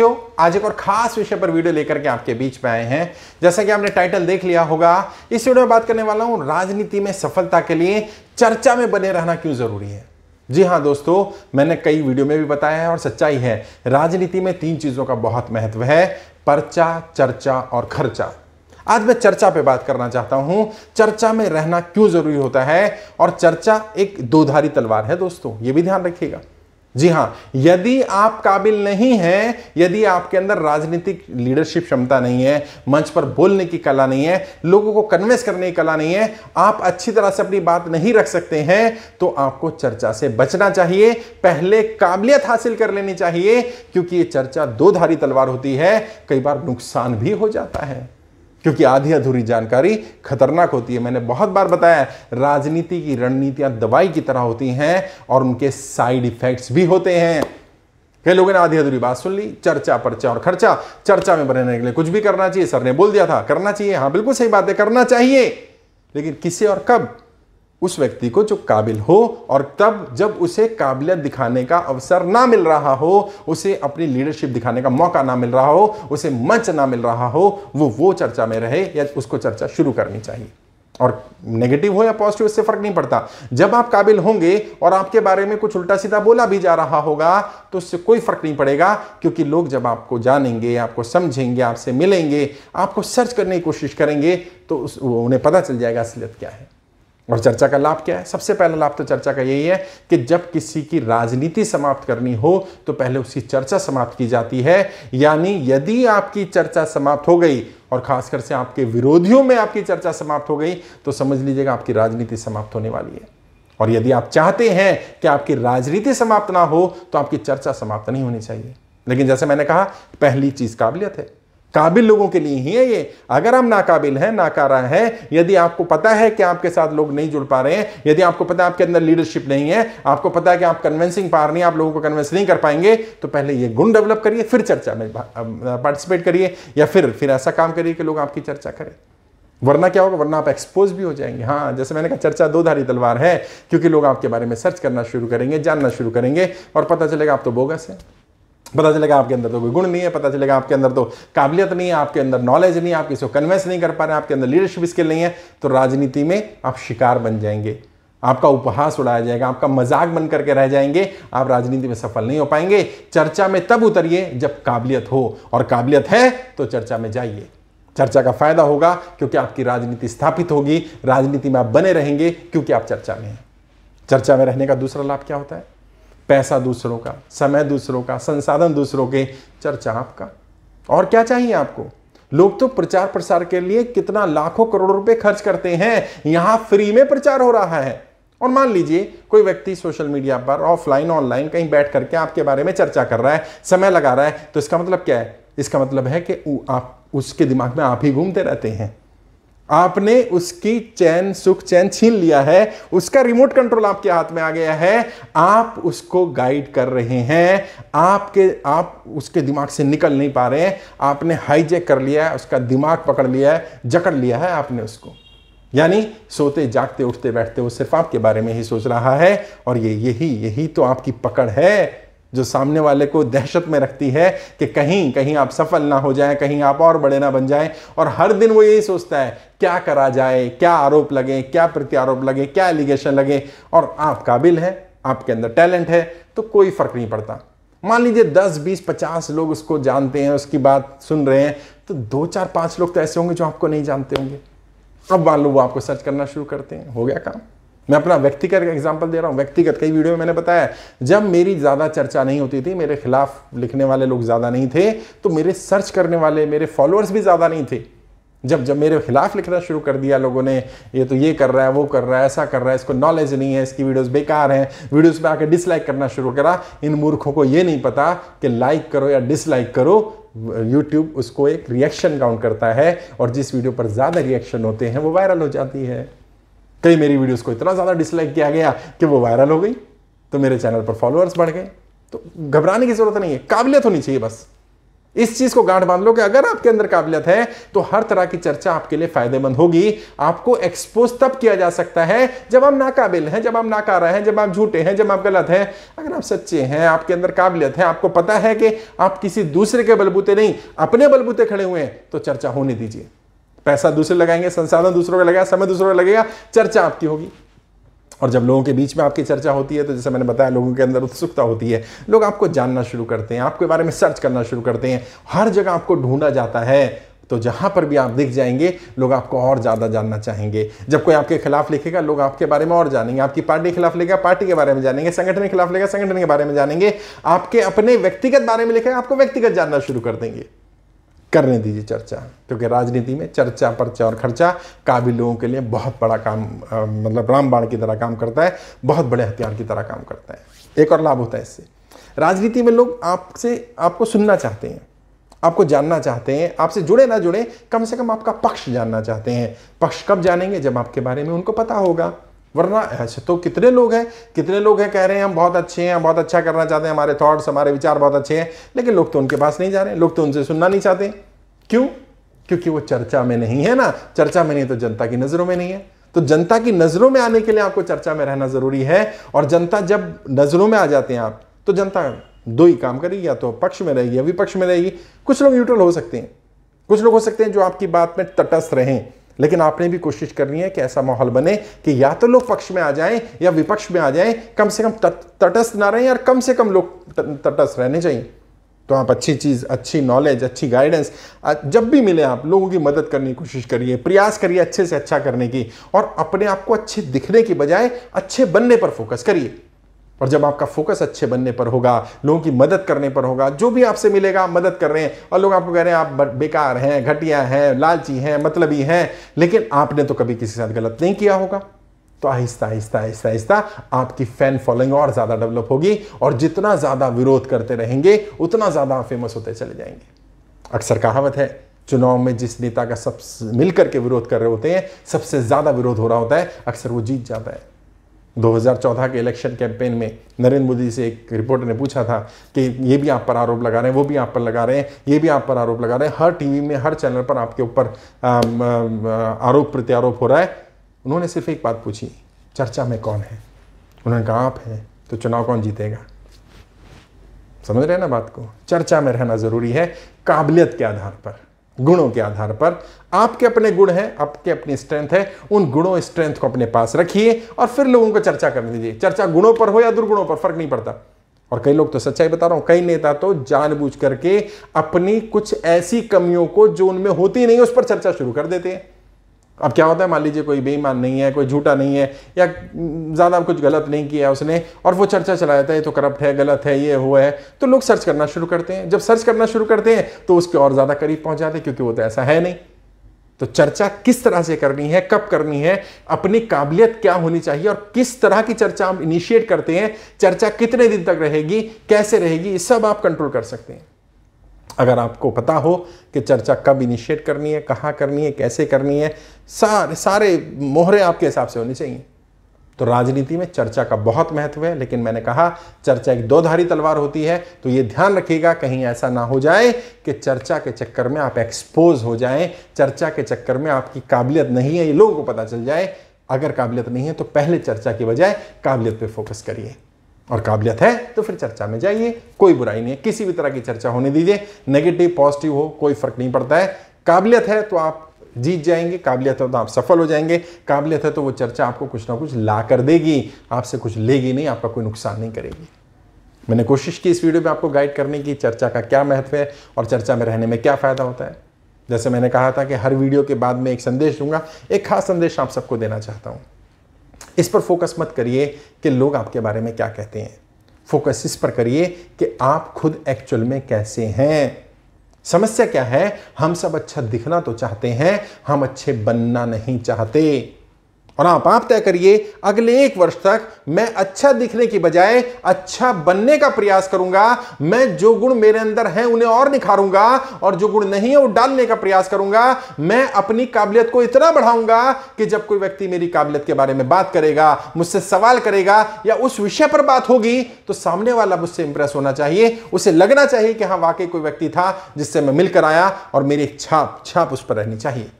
साथियों आज एक और खास विषय पर वीडियो लेकर के आपके बीच में आए हैं जैसा कि आपने टाइटल देख लिया होगा इस वीडियो में बात करने वाला हूं राजनीति में सफलता के लिए चर्चा में बने रहना क्यों जरूरी है जी हाँ दोस्तों मैंने कई वीडियो में भी बताया है और सच्चाई है राजनीति में तीन चीजों का बहुत महत्व है पर्चा चर्चा और खर्चा आज मैं चर्चा पे बात करना चाहता हूं चर्चा में रहना क्यों जरूरी होता है और चर्चा एक दोधारी तलवार है दोस्तों ये भी ध्यान रखिएगा जी हाँ यदि आप काबिल नहीं हैं यदि आपके अंदर राजनीतिक लीडरशिप क्षमता नहीं है मंच पर बोलने की कला नहीं है लोगों को कन्वेंस करने की कला नहीं है आप अच्छी तरह से अपनी बात नहीं रख सकते हैं तो आपको चर्चा से बचना चाहिए पहले काबिलियत हासिल कर लेनी चाहिए क्योंकि ये चर्चा दो धारी तलवार होती है कई बार नुकसान भी हो जाता है क्योंकि आधी अधूरी जानकारी खतरनाक होती है मैंने बहुत बार बताया राजनीति की रणनीतियां दवाई की तरह होती हैं और उनके साइड इफेक्ट्स भी होते हैं कई लोगों ने आधी अधूरी बात सुन ली चर्चा पर्चा और खर्चा चर्चा में बने रहने के लिए कुछ भी करना चाहिए सर ने बोल दिया था करना चाहिए हाँ बिल्कुल सही बात है करना चाहिए लेकिन किसे और कब उस व्यक्ति को जो काबिल हो और तब जब उसे काबिलियत दिखाने का अवसर ना मिल रहा हो उसे अपनी लीडरशिप दिखाने का मौका ना मिल रहा हो उसे मंच ना मिल रहा हो वो वो चर्चा में रहे या उसको चर्चा शुरू करनी चाहिए और नेगेटिव हो या पॉजिटिव इससे फर्क नहीं पड़ता जब आप काबिल होंगे और आपके बारे में कुछ उल्टा सीधा बोला भी जा रहा होगा तो उससे कोई फर्क नहीं पड़ेगा क्योंकि लोग जब आपको जानेंगे आपको समझेंगे आपसे मिलेंगे आपको सर्च करने की कोशिश करेंगे तो उस उन्हें पता चल जाएगा असलियत क्या है और चर्चा का लाभ क्या है सबसे पहला लाभ तो चर्चा का यही है कि जब किसी की राजनीति समाप्त करनी हो तो पहले उसकी चर्चा समाप्त की जाती है यानी यदि आपकी चर्चा समाप्त हो गई और खासकर से आपके विरोधियों में आपकी चर्चा समाप्त हो गई तो समझ लीजिएगा आपकी राजनीति समाप्त होने वाली है और यदि आप चाहते हैं कि आपकी राजनीति समाप्त ना हो तो आपकी चर्चा समाप्त नहीं होनी चाहिए लेकिन जैसे मैंने कहा पहली चीज काबिलियत है काबिल लोगों के लिए ही है ये अगर आप नाकाबिल हैं नाकारा हैं यदि आपको पता है कि आपके साथ लोग नहीं जुड़ पा रहे हैं यदि आपको पता है आपके अंदर लीडरशिप नहीं है आपको पता है कि आप कन्वेंसिंग पा रहे हैं आप लोगों को कन्वेंस नहीं कर पाएंगे तो पहले ये गुण डेवलप करिए फिर चर्चा में पार्टिसिपेट करिए या फिर फिर ऐसा काम करिए कि लोग आपकी चर्चा करें वरना क्या होगा वरना आप एक्सपोज भी हो जाएंगे हाँ जैसे मैंने कहा चर्चा दो धारी तलवार है क्योंकि लोग आपके बारे में सर्च करना शुरू करेंगे जानना शुरू करेंगे और पता चलेगा आप तो बोगस हैं पता चलेगा आपके अंदर तो कोई गुण नहीं है पता चलेगा आपके अंदर तो काबिलियत नहीं है आपके अंदर नॉलेज नहीं है आप किसी को कन्वेंस नहीं कर पा रहे आपके अंदर लीडरशिप स्किल नहीं है तो राजनीति में आप शिकार बन जाएंगे आपका उपहास उड़ाया जाएगा आपका मजाक बन करके रह जाएंगे आप राजनीति में सफल नहीं हो पाएंगे चर्चा में तब उतरिए जब काबिलियत हो और काबिलियत है तो चर्चा में जाइए चर्चा का फायदा होगा क्योंकि आपकी राजनीति स्थापित होगी राजनीति में आप बने रहेंगे क्योंकि आप चर्चा में हैं चर्चा में रहने का दूसरा लाभ क्या होता है पैसा दूसरों का समय दूसरों का संसाधन दूसरों के चर्चा आपका और क्या चाहिए आपको लोग तो प्रचार प्रसार के लिए कितना लाखों करोड़ रुपए खर्च करते हैं यहां फ्री में प्रचार हो रहा है और मान लीजिए कोई व्यक्ति सोशल मीडिया पर ऑफलाइन ऑनलाइन कहीं बैठ करके आपके बारे में चर्चा कर रहा है समय लगा रहा है तो इसका मतलब क्या है इसका मतलब है कि आप उसके दिमाग में आप ही घूमते रहते हैं आपने उसकी चैन सुख चैन छीन लिया है उसका रिमोट कंट्रोल आपके हाथ में आ गया है आप उसको गाइड कर रहे हैं आपके आप उसके दिमाग से निकल नहीं पा रहे हैं आपने हाईजेक कर लिया है उसका दिमाग पकड़ लिया है जकड़ लिया है आपने उसको यानी सोते जागते उठते बैठते वो सिर्फ आपके बारे में ही सोच रहा है और ये यही यही तो आपकी पकड़ है जो सामने वाले को दहशत में रखती है कि कहीं कहीं आप सफल ना हो जाएं कहीं आप और बड़े ना बन जाएं और हर दिन वो यही सोचता है क्या करा जाए क्या आरोप लगे क्या प्रत्यारोप लगे क्या एलिगेशन लगे और आप काबिल हैं आपके अंदर टैलेंट है तो कोई फर्क नहीं पड़ता मान लीजिए दस बीस पचास लोग उसको जानते हैं उसकी बात सुन रहे हैं तो दो चार पांच लोग तो ऐसे होंगे जो आपको नहीं जानते होंगे अब मान लो वो आपको सर्च करना शुरू करते हैं हो गया काम मैं अपना व्यक्तिगत एग्जाम्पल दे रहा हूँ व्यक्तिगत कई वीडियो में मैंने बताया जब मेरी ज़्यादा चर्चा नहीं होती थी मेरे खिलाफ लिखने वाले लोग ज़्यादा नहीं थे तो मेरे सर्च करने वाले मेरे फॉलोअर्स भी ज़्यादा नहीं थे जब जब मेरे खिलाफ लिखना शुरू कर दिया लोगों ने ये तो ये कर रहा है वो कर रहा है ऐसा कर रहा है इसको नॉलेज नहीं है इसकी वीडियोस बेकार हैं वीडियोस पे आकर डिसलाइक करना शुरू करा इन मूर्खों को ये नहीं पता कि लाइक करो या डिसलाइक करो यूट्यूब उसको एक रिएक्शन काउंट करता है और जिस वीडियो पर ज़्यादा रिएक्शन होते हैं वो वायरल हो जाती है कई मेरी वीडियोस को इतना ज़्यादा डिसलाइक किया गया कि वो वायरल हो गई तो मेरे चैनल पर फॉलोअर्स बढ़ गए तो घबराने की ज़रूरत नहीं है काबिलियत होनी चाहिए बस इस चीज़ को गांठ बांध लो कि अगर आपके अंदर काबिलियत है तो हर तरह की चर्चा आपके लिए फायदेमंद होगी आपको एक्सपोज तब किया जा सकता है जब आप नाकाबिल हैं जब आप नाकारा हैं जब आप झूठे हैं जब आप गलत हैं अगर आप सच्चे हैं आपके अंदर काबिलियत है आपको पता है कि आप किसी दूसरे के बलबूते नहीं अपने बलबूते खड़े हुए हैं तो चर्चा होने दीजिए पैसा दूसरे लगाएंगे संसाधन दूसरों का लगेगा समय दूसरों का लगेगा चर्चा आपकी होगी और जब लोगों के बीच में आपकी चर्चा होती है तो जैसे मैंने बताया लोगों के अंदर उत्सुकता होती है लोग आपको जानना शुरू करते हैं आपके बारे में सर्च करना शुरू करते हैं हर जगह आपको ढूंढा जाता है तो जहां पर भी आप दिख जाएंगे लोग आपको और ज़्यादा जानना चाहेंगे जब कोई आपके खिलाफ लिखेगा लोग आपके बारे में और जानेंगे आपकी पार्टी के खिलाफ लिखेगा पार्टी के बारे में जानेंगे संगठन के खिलाफ लेगा संगठन के बारे में जानेंगे आपके अपने व्यक्तिगत बारे में लिखेगा आपको व्यक्तिगत जानना शुरू कर देंगे करने दीजिए चर्चा क्योंकि राजनीति में चर्चा पर्चा और खर्चा काबिल लोगों के लिए बहुत बड़ा काम मतलब रामबाण की तरह काम करता है बहुत बड़े हथियार की तरह काम करता है एक और लाभ होता है इससे राजनीति में लोग आपसे आपको सुनना चाहते हैं आपको जानना चाहते हैं आपसे जुड़े ना जुड़े कम से कम आपका पक्ष जानना चाहते हैं पक्ष कब जानेंगे जब आपके बारे में उनको पता होगा वरना ऐसे अच्छा, तो कितने लोग हैं कितने लोग हैं कह रहे हैं हम बहुत अच्छे हैं हम बहुत अच्छा करना चाहते हैं हमारे थॉट्स हमारे विचार बहुत अच्छे हैं लेकिन लोग तो उनके पास नहीं जा रहे हैं लोग तो उनसे सुनना नहीं चाहते क्यों क्योंकि वो चर्चा में नहीं है ना चर्चा में नहीं तो जनता की नज़रों में नहीं है तो जनता की नज़रों में आने के लिए आपको चर्चा में रहना ज़रूरी है और जनता जब नज़रों में आ जाते हैं आप तो जनता दो ही काम करेगी या तो पक्ष में रहेगी या विपक्ष में रहेगी कुछ लोग न्यूट्रल हो सकते हैं कुछ लोग हो सकते हैं जो आपकी बात में तटस्थ रहें लेकिन आपने भी कोशिश करनी है कि ऐसा माहौल बने कि या तो लोग पक्ष में आ जाएं या विपक्ष में आ जाएं कम से कम तटस्थ ना रहें और कम से कम लोग तटस्थ रहने चाहिए तो आप अच्छी चीज़ अच्छी नॉलेज अच्छी गाइडेंस जब भी मिले आप लोगों की मदद करने की कोशिश करिए प्रयास करिए अच्छे से अच्छा करने की और अपने आप को अच्छे दिखने की बजाय अच्छे बनने पर फोकस करिए और जब आपका फोकस अच्छे बनने पर होगा लोगों की मदद करने पर होगा जो भी आपसे मिलेगा आप मदद कर रहे हैं और लोग आपको कह रहे हैं आप बेकार हैं घटिया हैं लालची हैं मतलबी हैं लेकिन आपने तो कभी किसी साथ गलत नहीं किया होगा तो आहिस्ता आहिस्ता आहिस्ता आहिस्ता आपकी फैन फॉलोइंग और ज़्यादा डेवलप होगी और जितना ज़्यादा विरोध करते रहेंगे उतना ज़्यादा फेमस होते चले जाएंगे अक्सर कहावत है चुनाव में जिस नेता का सब मिलकर के विरोध कर रहे होते हैं सबसे ज़्यादा विरोध हो रहा होता है अक्सर वो जीत जाता है 2014 के इलेक्शन कैंपेन में नरेंद्र मोदी से एक रिपोर्टर ने पूछा था कि ये भी आप पर आरोप लगा रहे हैं वो भी आप पर लगा रहे हैं ये भी आप पर आरोप लगा रहे हैं हर टीवी में हर चैनल पर आपके ऊपर आरोप प्रत्यारोप हो रहा है उन्होंने सिर्फ एक बात पूछी चर्चा में कौन है उन्होंने कहा आप हैं तो चुनाव कौन जीतेगा समझ रहे हैं ना बात को चर्चा में रहना ज़रूरी है काबिलियत के आधार पर गुणों के आधार पर आपके अपने गुण हैं आपके अपनी स्ट्रेंथ है उन गुणों स्ट्रेंथ को अपने पास रखिए और फिर लोगों को चर्चा करने दीजिए चर्चा गुणों पर हो या दुर्गुणों पर फर्क नहीं पड़ता और कई लोग तो सच्चाई बता रहा हूं कई नेता तो जानबूझ करके अपनी कुछ ऐसी कमियों को जो उनमें होती नहीं उस पर चर्चा शुरू कर देते हैं अब क्या होता है मान लीजिए कोई बेईमान नहीं है कोई झूठा नहीं है या ज़्यादा कुछ गलत नहीं किया उसने और वो चर्चा चला जाता है ये तो करप्ट है गलत है ये हुआ है तो लोग सर्च करना शुरू करते हैं जब सर्च करना शुरू करते हैं तो उसके और ज़्यादा करीब पहुँच जाते हैं क्योंकि वो तो ऐसा है नहीं तो चर्चा किस तरह से करनी है कब करनी है अपनी काबिलियत क्या होनी चाहिए और किस तरह की चर्चा हम इनिशिएट करते हैं चर्चा कितने दिन तक रहेगी कैसे रहेगी ये सब आप कंट्रोल कर सकते हैं अगर आपको पता हो कि चर्चा कब इनिशिएट करनी है कहाँ करनी है कैसे करनी है सारे सारे मोहरे आपके हिसाब से होने चाहिए तो राजनीति में चर्चा का बहुत महत्व है लेकिन मैंने कहा चर्चा एक दोधारी तलवार होती है तो ये ध्यान रखिएगा कहीं ऐसा ना हो जाए कि चर्चा के चक्कर में आप एक्सपोज हो जाएं चर्चा के चक्कर में आपकी काबिलियत नहीं है ये लोगों को पता चल जाए अगर काबिलियत नहीं है तो पहले चर्चा की बजाय काबिलियत पे फोकस करिए और काबिलियत है तो फिर चर्चा में जाइए कोई बुराई नहीं है किसी भी तरह की चर्चा होने दीजिए नेगेटिव पॉजिटिव हो कोई फर्क नहीं पड़ता है काबिलियत है तो आप जीत जाएंगे काबिलियत है तो आप सफल हो जाएंगे काबिलियत है तो वो चर्चा आपको कुछ ना कुछ ला कर देगी आपसे कुछ लेगी नहीं आपका कोई नुकसान नहीं करेगी मैंने कोशिश की इस वीडियो में आपको गाइड करने की चर्चा का क्या महत्व है और चर्चा में रहने में क्या फ़ायदा होता है जैसे मैंने कहा था कि हर वीडियो के बाद में एक संदेश दूंगा एक खास संदेश आप सबको देना चाहता हूँ इस पर फोकस मत करिए कि लोग आपके बारे में क्या कहते हैं फोकस इस पर करिए कि आप खुद एक्चुअल में कैसे हैं समस्या क्या है हम सब अच्छा दिखना तो चाहते हैं हम अच्छे बनना नहीं चाहते और आप आप तय करिए अगले एक वर्ष तक मैं अच्छा दिखने की बजाय अच्छा बनने का प्रयास करूंगा मैं जो गुण मेरे अंदर हैं उन्हें और निखारूंगा और जो गुण नहीं है वो डालने का प्रयास करूंगा मैं अपनी काबिलियत को इतना बढ़ाऊंगा कि जब कोई व्यक्ति मेरी काबिलियत के बारे में बात करेगा मुझसे सवाल करेगा या उस विषय पर बात होगी तो सामने वाला मुझसे इंप्रेस होना चाहिए उसे लगना चाहिए कि हाँ वाकई कोई व्यक्ति था जिससे मैं मिलकर आया और मेरी छाप छाप उस पर रहनी चाहिए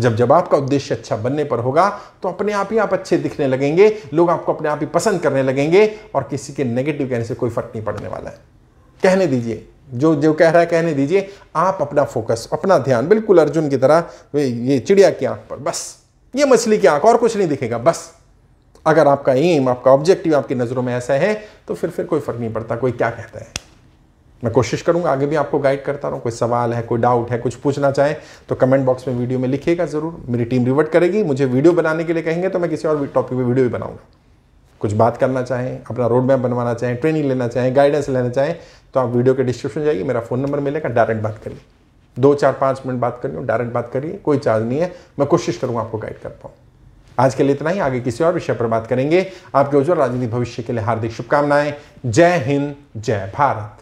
जब जब आपका उद्देश्य अच्छा बनने पर होगा तो अपने आप ही आप अच्छे दिखने लगेंगे लोग आपको अपने आप ही पसंद करने लगेंगे और किसी के नेगेटिव कहने से कोई फर्क नहीं पड़ने वाला है कहने दीजिए जो जो कह रहा है कहने दीजिए आप अपना फोकस अपना ध्यान बिल्कुल अर्जुन की तरह ये चिड़िया की आंख पर बस ये मछली की आंख और कुछ नहीं दिखेगा बस अगर आपका एम आपका ऑब्जेक्टिव आपकी नज़रों में ऐसा है तो फिर फिर कोई फर्क नहीं पड़ता कोई क्या कहता है मैं कोशिश करूंगा आगे भी आपको गाइड करता रहूं कोई सवाल है कोई डाउट है कुछ पूछना चाहें तो कमेंट बॉक्स में वीडियो में लिखिएगा ज़रूर मेरी टीम रिवर्ट करेगी मुझे वीडियो बनाने के लिए कहेंगे तो मैं किसी और टॉपिक पर वीडियो भी बनाऊंगा कुछ बात करना चाहें अपना रोड मैप बनवाना चाहें ट्रेनिंग लेना चाहें गाइडेंस लेना चाहें तो आप वीडियो के डिस्क्रिप्शन जाइए मेरा फ़ोन नंबर मिलेगा डायरेक्ट बात करिए दो चार पाँच मिनट बात करिए डायरेक्ट बात करिए कोई चार्ज नहीं है मैं कोशिश करूँगा आपको गाइड कर पाऊँ आज के लिए इतना ही आगे किसी और विषय पर बात करेंगे आपके उज्जवल राजनीतिक भविष्य के लिए हार्दिक शुभकामनाएं जय हिंद जय भारत